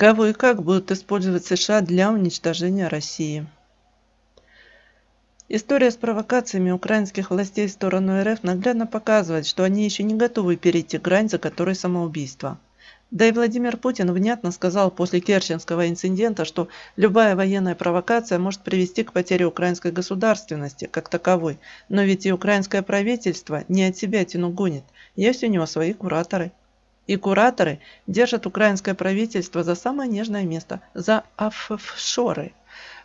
Кого и как будут использовать США для уничтожения России? История с провокациями украинских властей в сторону РФ наглядно показывает, что они еще не готовы перейти грань, за которой самоубийство. Да и Владимир Путин внятно сказал после Керченского инцидента, что любая военная провокация может привести к потере украинской государственности как таковой, но ведь и украинское правительство не от себя тяну гонит, есть у него свои кураторы и кураторы держат украинское правительство за самое нежное место, за офшоры.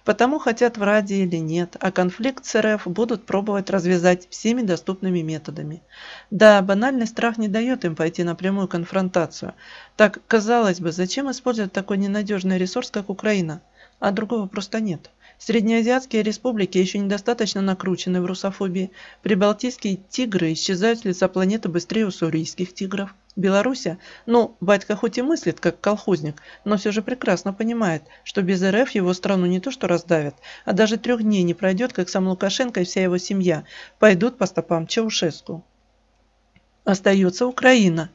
Потому хотят в Раде или нет, а конфликт с РФ будут пробовать развязать всеми доступными методами. Да, банальный страх не дает им пойти на прямую конфронтацию. Так, казалось бы, зачем использовать такой ненадежный ресурс, как Украина? А другого просто нет. Среднеазиатские республики еще недостаточно накручены в русофобии. Прибалтийские тигры исчезают с лица планеты быстрее уссурийских тигров. Белоруссия, ну, батька хоть и мыслит, как колхозник, но все же прекрасно понимает, что без РФ его страну не то что раздавят, а даже трех дней не пройдет, как сам Лукашенко и вся его семья пойдут по стопам Чаушеску. Остается Украина.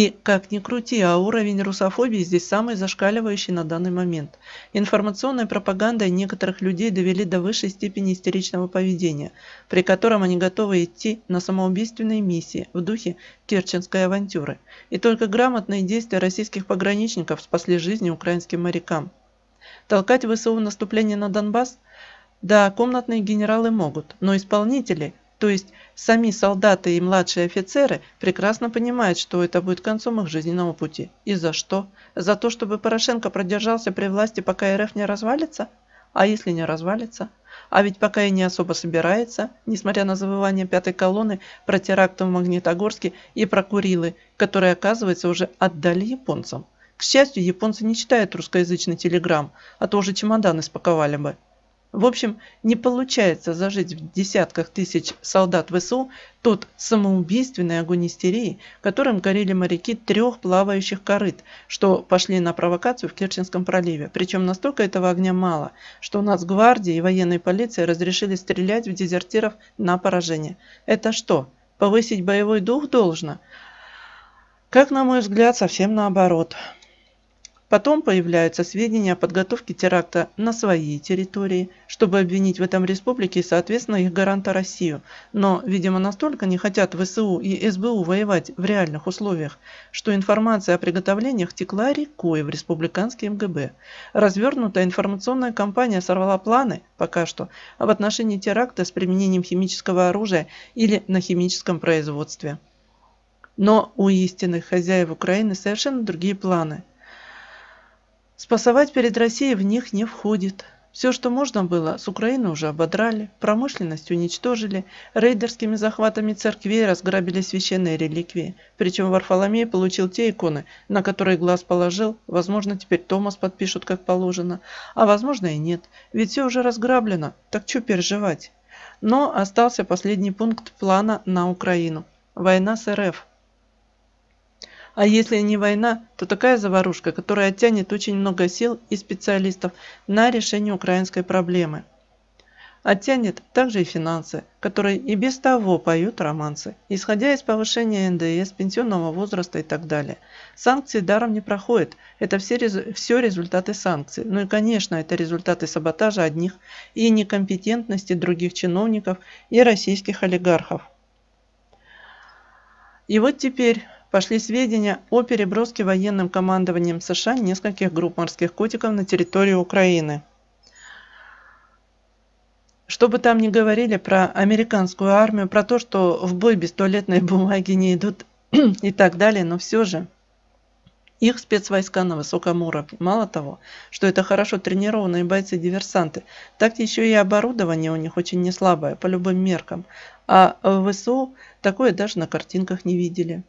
И, как ни крути, а уровень русофобии здесь самый зашкаливающий на данный момент. Информационная пропаганда некоторых людей довели до высшей степени истеричного поведения, при котором они готовы идти на самоубийственные миссии в духе керченской авантюры. И только грамотные действия российских пограничников спасли жизни украинским морякам. Толкать ВСУ наступление на Донбасс – да, комнатные генералы могут, но исполнители то есть сами солдаты и младшие офицеры прекрасно понимают, что это будет концом их жизненного пути. И за что? За то, чтобы Порошенко продержался при власти, пока РФ не развалится? А если не развалится? А ведь пока и не особо собирается, несмотря на завывание пятой колонны про теракты в Магнитогорске и про Курилы, которые, оказывается, уже отдали японцам. К счастью, японцы не читают русскоязычный телеграмм, а то уже чемоданы спаковали бы. В общем, не получается зажить в десятках тысяч солдат ВСУ тот самоубийственный огонь истерии, которым горели моряки трех плавающих корыт, что пошли на провокацию в Керченском проливе. Причем настолько этого огня мало, что у нас гвардии и военной полиции разрешили стрелять в дезертиров на поражение. Это что, повысить боевой дух должно? Как, на мой взгляд, совсем наоборот. Потом появляются сведения о подготовке теракта на своей территории, чтобы обвинить в этом республике и, соответственно, их гаранта Россию. Но, видимо, настолько не хотят ВСУ и СБУ воевать в реальных условиях, что информация о приготовлениях текла рекой в республиканский МГБ. Развернутая информационная кампания сорвала планы, пока что, об отношении теракта с применением химического оружия или на химическом производстве. Но у истинных хозяев Украины совершенно другие планы – Спасовать перед Россией в них не входит. Все, что можно было, с Украины уже ободрали, промышленность уничтожили, рейдерскими захватами церквей разграбили священные реликвии. Причем Варфоломей получил те иконы, на которые глаз положил, возможно, теперь Томас подпишут как положено, а возможно и нет, ведь все уже разграблено, так что переживать? Но остался последний пункт плана на Украину. Война с РФ – а если не война, то такая заварушка, которая оттянет очень много сил и специалистов на решение украинской проблемы. Оттянет также и финансы, которые и без того поют романсы, исходя из повышения НДС, пенсионного возраста и так далее. Санкции даром не проходят, это все, все результаты санкций. Ну и конечно, это результаты саботажа одних и некомпетентности других чиновников и российских олигархов. И вот теперь пошли сведения о переброске военным командованием США нескольких групп морских котиков на территорию Украины. Что бы там ни говорили про американскую армию, про то, что в бой без туалетной бумаги не идут и так далее, но все же их спецвойска на высоком уровне. Мало того, что это хорошо тренированные бойцы-диверсанты, так еще и оборудование у них очень не слабое по любым меркам. А в ВСУ такое даже на картинках не видели.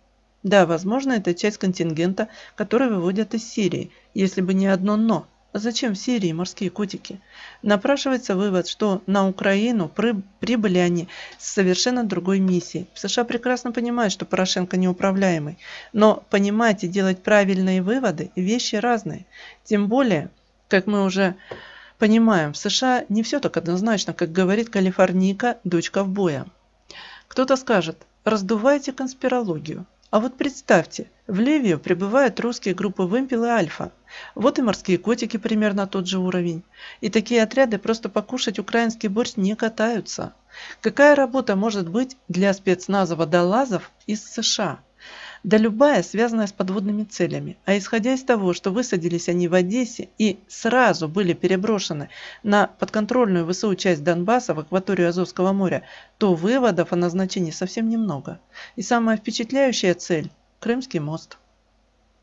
Да, возможно, это часть контингента, который выводят из Сирии, если бы не одно «но». А зачем в Сирии морские котики? Напрашивается вывод, что на Украину прибыли они с совершенно другой миссией. США прекрасно понимают, что Порошенко неуправляемый, но понимать и делать правильные выводы – вещи разные. Тем более, как мы уже понимаем, в США не все так однозначно, как говорит Калифорника, дочка в боя. Кто-то скажет, раздувайте конспирологию. А вот представьте, в Ливию прибывают русские группы «Вымпел» и «Альфа». Вот и морские котики примерно тот же уровень. И такие отряды просто покушать украинский борщ не катаются. Какая работа может быть для спецназа водолазов из США? да любая, связанная с подводными целями. А исходя из того, что высадились они в Одессе и сразу были переброшены на подконтрольную ВСУ часть Донбасса в акваторию Азовского моря, то выводов о назначении совсем немного. И самая впечатляющая цель – Крымский мост.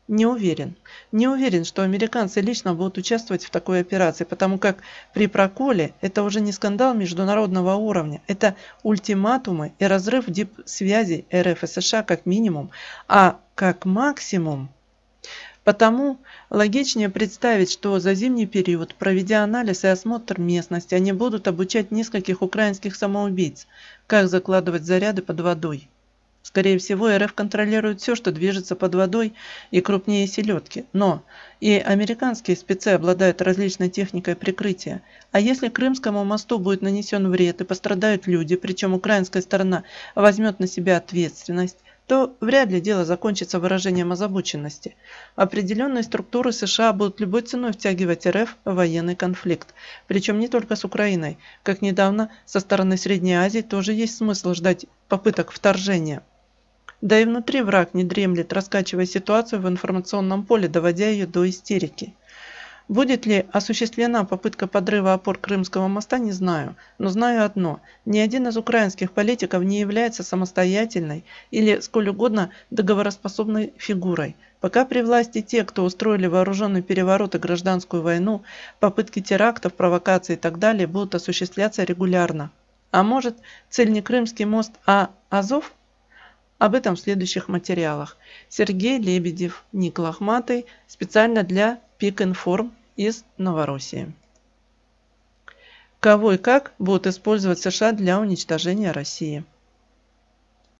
Не уверен. Не уверен, что американцы лично будут участвовать в такой операции, потому как при проколе это уже не скандал международного уровня, это ультиматумы и разрыв дип-связей РФ и США как минимум, а как максимум Потому логичнее представить, что за зимний период, проведя анализ и осмотр местности, они будут обучать нескольких украинских самоубийц, как закладывать заряды под водой. Скорее всего, РФ контролирует все, что движется под водой и крупнее селедки. Но и американские спецы обладают различной техникой прикрытия. А если Крымскому мосту будет нанесен вред и пострадают люди, причем украинская сторона возьмет на себя ответственность, то вряд ли дело закончится выражением озабоченности. Определенные структуры США будут любой ценой втягивать РФ в военный конфликт. Причем не только с Украиной. Как недавно, со стороны Средней Азии тоже есть смысл ждать попыток вторжения. Да и внутри враг не дремлет, раскачивая ситуацию в информационном поле, доводя ее до истерики. Будет ли осуществлена попытка подрыва опор Крымского моста, не знаю. Но знаю одно. Ни один из украинских политиков не является самостоятельной или, сколь угодно, договороспособной фигурой. Пока при власти те, кто устроили вооруженный переворот и гражданскую войну, попытки терактов, провокаций и так далее будут осуществляться регулярно. А может, цель не Крымский мост, а Азов – об этом в следующих материалах. Сергей Лебедев, Ник Лохматый. Специально для Пик Информ из Новороссии. Кого и как будут использовать США для уничтожения России?